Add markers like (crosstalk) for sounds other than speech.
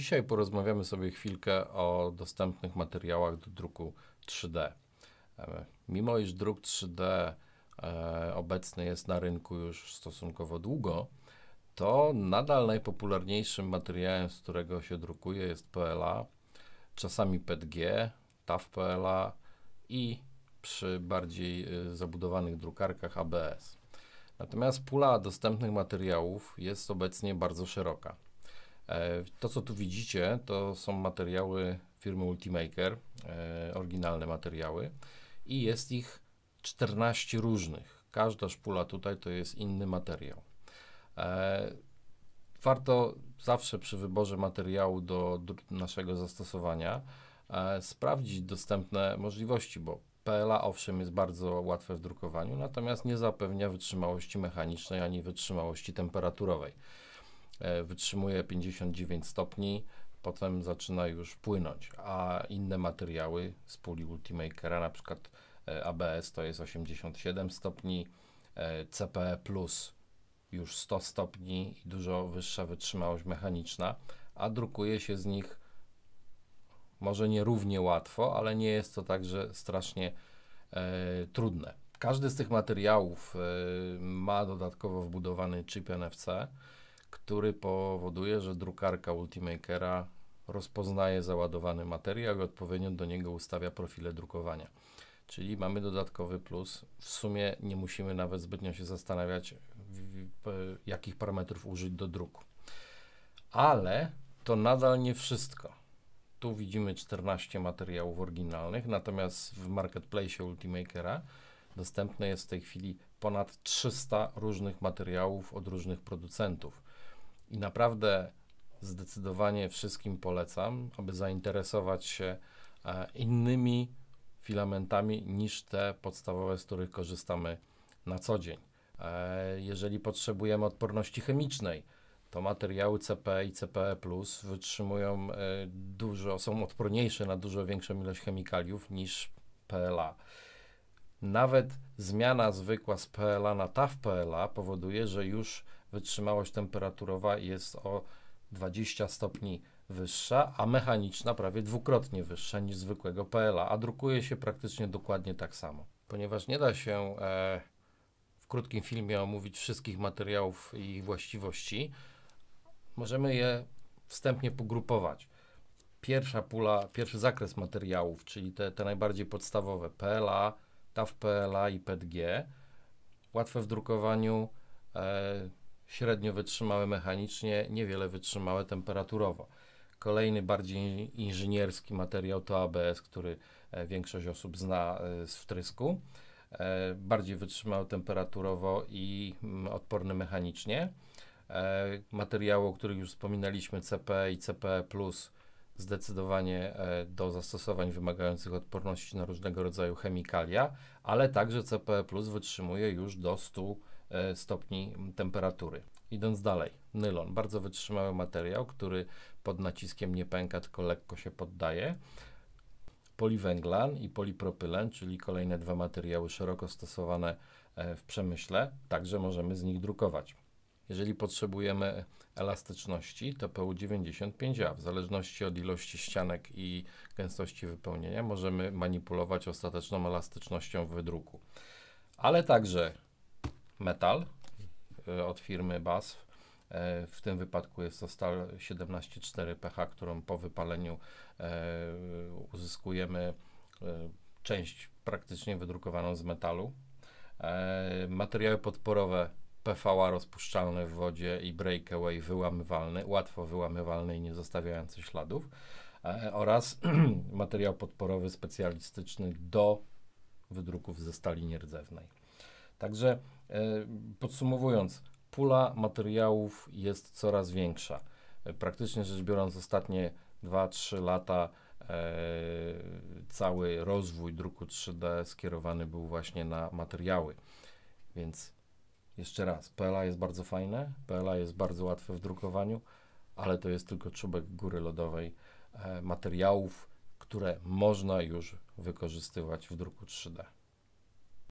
Dzisiaj porozmawiamy sobie chwilkę o dostępnych materiałach do druku 3D. E, mimo iż druk 3D e, obecny jest na rynku już stosunkowo długo, to nadal najpopularniejszym materiałem, z którego się drukuje jest PLA, czasami PETG, TAF PLA i przy bardziej e, zabudowanych drukarkach ABS. Natomiast pula dostępnych materiałów jest obecnie bardzo szeroka. E, to, co tu widzicie, to są materiały firmy Ultimaker, e, oryginalne materiały i jest ich 14 różnych. Każda szpula tutaj to jest inny materiał. E, warto zawsze przy wyborze materiału do naszego zastosowania sprawdzić dostępne możliwości, bo PLA owszem jest bardzo łatwe w drukowaniu, natomiast nie zapewnia wytrzymałości mechanicznej ani wytrzymałości temperaturowej. E, wytrzymuje 59 stopni, potem zaczyna już płynąć, a inne materiały z puli Ultimakera, na przykład e, ABS to jest 87 stopni, CPE e Plus już 100 stopni i dużo wyższa wytrzymałość mechaniczna, a drukuje się z nich może nie równie łatwo, ale nie jest to także strasznie e, trudne. Każdy z tych materiałów e, ma dodatkowo wbudowany chip NFC, który powoduje, że drukarka Ultimakera rozpoznaje załadowany materiał i odpowiednio do niego ustawia profile drukowania. Czyli mamy dodatkowy plus. W sumie nie musimy nawet zbytnio się zastanawiać, jakich parametrów użyć do druku. Ale to nadal nie wszystko. Tu widzimy 14 materiałów oryginalnych, natomiast w marketplace Ultimakera dostępne jest w tej chwili ponad 300 różnych materiałów od różnych producentów. I naprawdę zdecydowanie wszystkim polecam, aby zainteresować się e, innymi filamentami niż te podstawowe, z których korzystamy na co dzień. E, jeżeli potrzebujemy odporności chemicznej, to materiały CP i CPE wytrzymują e, dużo, są odporniejsze na dużo większą ilość chemikaliów niż PLA. Nawet zmiana zwykła z PLA na TAF PLA powoduje, że już wytrzymałość temperaturowa jest o 20 stopni wyższa, a mechaniczna prawie dwukrotnie wyższa niż zwykłego PLA, a drukuje się praktycznie dokładnie tak samo. Ponieważ nie da się e, w krótkim filmie omówić wszystkich materiałów i ich właściwości, możemy je wstępnie pogrupować. Pierwsza pula, pierwszy zakres materiałów, czyli te, te najbardziej podstawowe PLA, TAF PLA i PETG, łatwe w drukowaniu, e, średnio wytrzymałe mechanicznie, niewiele wytrzymałe temperaturowo. Kolejny, bardziej inżynierski materiał to ABS, który e, większość osób zna e, z wtrysku. E, bardziej wytrzymały temperaturowo i odporny mechanicznie. Materiały, o których już wspominaliśmy, CP i CPE, zdecydowanie e, do zastosowań wymagających odporności na różnego rodzaju chemikalia, ale także CPE Plus wytrzymuje już do 100 e, stopni temperatury. Idąc dalej, nylon, bardzo wytrzymały materiał, który pod naciskiem nie pęka, tylko lekko się poddaje. Poliwęglan i polipropylen, czyli kolejne dwa materiały szeroko stosowane e, w przemyśle, także możemy z nich drukować. Jeżeli potrzebujemy elastyczności, to PU95A, w zależności od ilości ścianek i gęstości wypełnienia, możemy manipulować ostateczną elastycznością wydruku. Ale także metal y, od firmy BASF. Y, w tym wypadku jest to stal 17,4 pH, którą po wypaleniu y, uzyskujemy część praktycznie wydrukowaną z metalu. Materiały podporowe PVA rozpuszczalne w wodzie i breakaway wyłamywalny, łatwo wyłamywalny i nie zostawiający śladów e, oraz (clears throat) materiał podporowy specjalistyczny do wydruków ze stali nierdzewnej. Także e, podsumowując, pula materiałów jest coraz większa. E, praktycznie rzecz biorąc, ostatnie 2-3 lata e, cały rozwój druku 3D skierowany był właśnie na materiały. Więc jeszcze raz, PLA jest bardzo fajne, PLA jest bardzo łatwe w drukowaniu, ale to jest tylko czubek góry lodowej e, materiałów, które można już wykorzystywać w druku 3D.